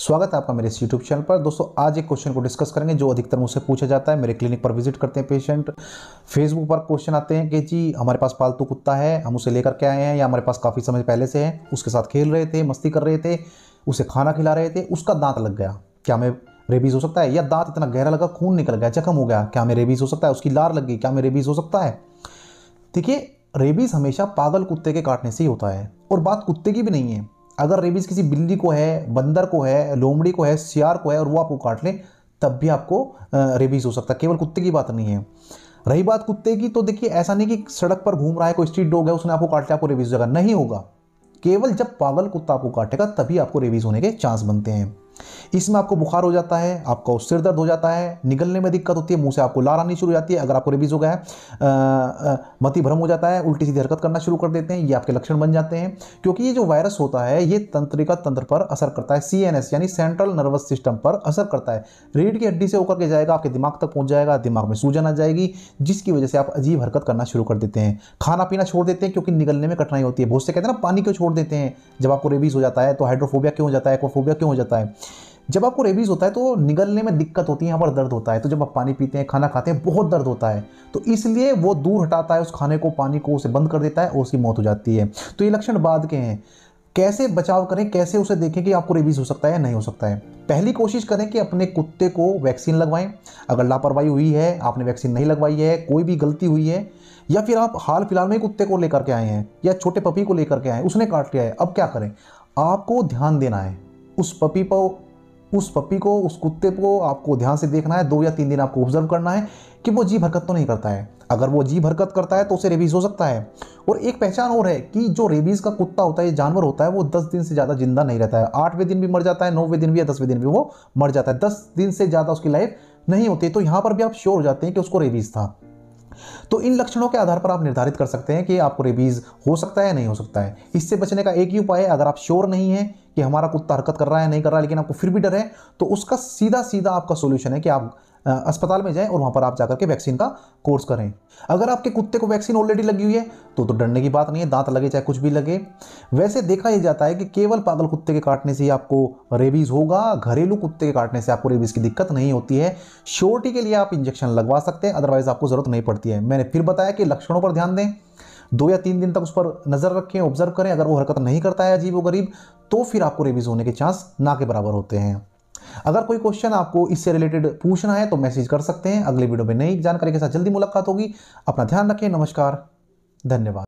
स्वागत है आपका मेरे इस यूट्यूब चैनल पर दोस्तों आज एक क्वेश्चन को डिस्कस करेंगे जो अधिकतर मुझसे पूछा जाता है मेरे क्लिनिक पर विजिट करते हैं पेशेंट फेसबुक पर क्वेश्चन आते हैं कि जी हमारे पास पालतू कुत्ता है हम उसे लेकर के आए हैं या हमारे पास काफ़ी समय पहले से है उसके साथ खेल रहे थे मस्ती कर रहे थे उसे खाना खिला रहे थे उसका दांत लग गया क्या हमें रेबीज हो सकता है या दांत इतना गहरा लगा खून निकल गया जख्म हो गया क्या हमें रेबीज हो सकता है उसकी लार लग गई क्या हमें रेबीज हो सकता है देखिए रेबीज हमेशा पागल कुत्ते के काटने से ही होता है और बात कुत्ते की भी नहीं है अगर रेबीज़ किसी बिल्ली को है बंदर को है लोमड़ी को है सियार को है और वो आपको काट लें तब भी आपको रेबीज़ हो सकता है केवल कुत्ते की बात नहीं है रही बात कुत्ते की तो देखिए ऐसा नहीं कि सड़क पर घूम रहा है कोई स्ट्रीट डॉग है उसने आपको काट लिया आपको रेबीज़ हो जाएगा नहीं होगा केवल जब पागल कुत्ता आपको काटेगा तभी आपको रेबीज़ होने के चांस बनते हैं इसमें आपको बुखार हो जाता है आपको सिर दर्द हो जाता है निगलने में दिक्कत होती है मुंह से आपको लार आनी शुरू हो जाती है अगर आपको रेबीज हो गया है मति भ्रम हो जाता है उल्टी सीधी हरकत करना शुरू कर देते हैं ये आपके लक्षण बन जाते हैं क्योंकि ये जो वायरस होता है ये तंत्रिका तंत्र पर असर करता है सी यानी सेंट्रल नर्वस सिस्टम पर असर करता है रीढ़ की हड्डी से होकर के जाएगा आपके दिमाग तक पहुंच जाएगा दिमाग में सूजन आ जाएगी जिसकी वजह से आप अजीब हरकत करना शुरू कर देते हैं खाना पीना छोड़ देते हैं क्योंकि निगलने में कठिनाई होती है बहुत से कहते हैं ना पानी क्यों छोड़ देते हैं जब आपको रेबीज हो जाता है तो हाइड्रोफोबिया क्यों हो जाता है एक्वाफोबिया क्यों हो जाता है जब आपको रेबीज़ होता है तो निगलने में दिक्कत होती है यहाँ पर दर्द होता है तो जब आप पानी पीते हैं खाना खाते हैं बहुत दर्द होता है तो इसलिए वो दूर हटाता है उस खाने को पानी को उसे बंद कर देता है और उसकी मौत हो जाती है तो ये लक्षण बाद के हैं कैसे बचाव करें कैसे उसे देखें कि आपको रेबीज़ हो सकता है या नहीं हो सकता है पहली कोशिश करें कि अपने कुत्ते को वैक्सीन लगवाएं अगर लापरवाही हुई है आपने वैक्सीन नहीं लगवाई है कोई भी गलती हुई है या फिर आप हाल फिलहाल में कुत्ते को लेकर के आए हैं या छोटे पपी को लेकर के आए उसने काट लिया है अब क्या करें आपको ध्यान देना है उस पपी पर उस पप्पी को उस कुत्ते को आपको ध्यान से देखना है दो या तीन दिन आपको ऑब्जर्व करना है कि वो जी हरकत तो नहीं करता है अगर वो जी हरकत करता है तो उसे रेबीज़ हो सकता है और एक पहचान और है कि जो रेबीज़ का कुत्ता होता है जानवर होता है वो दस दिन से ज़्यादा जिंदा नहीं रहता है आठवें दिन भी मर जाता है नौवें दिन भी या दसवें दिन भी वो मर जाता है दस दिन से ज़्यादा उसकी लाइफ नहीं होती तो यहाँ पर भी आप श्योर हो जाते हैं कि उसको रेबीज़ था तो इन लक्षणों के आधार पर आप निर्धारित कर सकते हैं कि आपको रेबीज़ हो सकता है या नहीं हो सकता है इससे बचने का एक ही उपाय है अगर आप श्योर नहीं हैं कि हमारा कुत्ता हरकत कर रहा है नहीं कर रहा है लेकिन आपको फिर भी डर है तो उसका सीधा सीधा आपका सोल्यूशन है कि आप अस्पताल में जाएं और वहां पर आप जाकर के वैक्सीन का कोर्स करें अगर आपके कुत्ते को वैक्सीन ऑलरेडी लगी हुई है तो तो डरने की बात नहीं है दांत लगे चाहे कुछ भी लगे वैसे देखा ही जाता है कि केवल पागल कुत्ते के काटने से ही आपको रेबीज़ होगा घरेलू कुत्ते के काटने से आपको रेबीज़ की दिक्कत नहीं होती है श्योरिटी के लिए आप इंजेक्शन लगवा सकते हैं अदरवाइज़ आपको ज़रूरत नहीं पड़ती है मैंने फिर बताया कि लक्षणों पर ध्यान दें दो या तीन दिन तक उस पर नज़र रखें ऑब्जर्व करें अगर वो हरकत नहीं करता है अजीब व गरीब तो फिर आपको रिवीज होने के चांस ना के बराबर होते हैं अगर कोई क्वेश्चन आपको इससे रिलेटेड पूछना है तो मैसेज कर सकते हैं अगले वीडियो में नई जानकारी के साथ जल्दी मुलाकात होगी अपना ध्यान रखें नमस्कार धन्यवाद